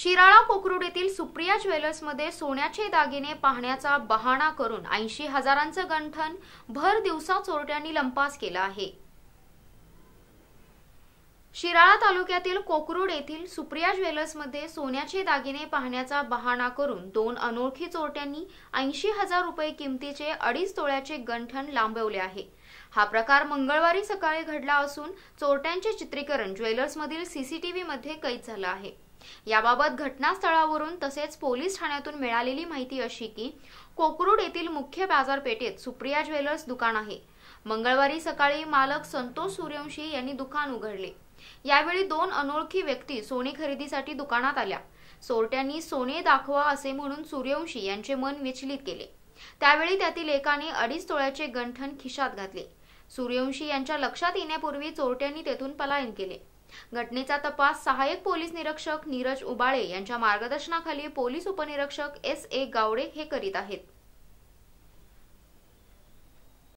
शिराळा कोकरूड येथील सुप्रिया ज्वेलर्समध्ये सोन्याचे दागिने पाहण्याचा बहाणा करून ऐंशी हजारांचं गंठन भर दिवसा चोरट्यांनी लंपास केला आहे शिराळा तालुक्यातील कोकरूड येथील सुप्रिया ज्वेलर्समध्ये सोन्याचे दागिने पाहण्याचा बहाणा करून दोन अनोळखी चोरट्यांनी ऐंशी हजार रुपये किमतीचे अडीच तोळ्याचे गंठण लांबवले आहे हा प्रकार मंगळवारी सकाळी घडला असून चोरट्यांचे चित्रीकरण ज्वेलर्समधील मध्ये कैद झालं आहे याबाबत घटनास्थळावरून तसेच पोलीस ठाण्यातून मिळालेली माहिती अशी की कोकरूड येथील मुख्य बाजारपेठेत सुप्रिया ज्वेलर्स दुकान आहे मंगळवारी सकाळी मालक संतोष सूर्यवंशी यांनी दुकान उघडले यावेळी दोन अनोळखी व्यक्ती सोने खरेदीसाठी दुकानात आल्या चोरट्यांनी सोने दाखवा असे म्हणून सूर्यवंशी यांचे मन विचलित केले त्यावेळी त्यातील एकाने अडीच तोळ्याचे गंठण खिशात घातले सूर्यवंशी यांच्या लक्षात येण्यापूर्वी चोरट्यांनी तेथून पलायन केले घटनेचा तपास सहाय्यक पोलीस निरीक्षक नीरज उबाळे यांच्या मार्गदर्शनाखाली पोलीस उपनिरीक्षक एस ए गावडे हे करीत आहेत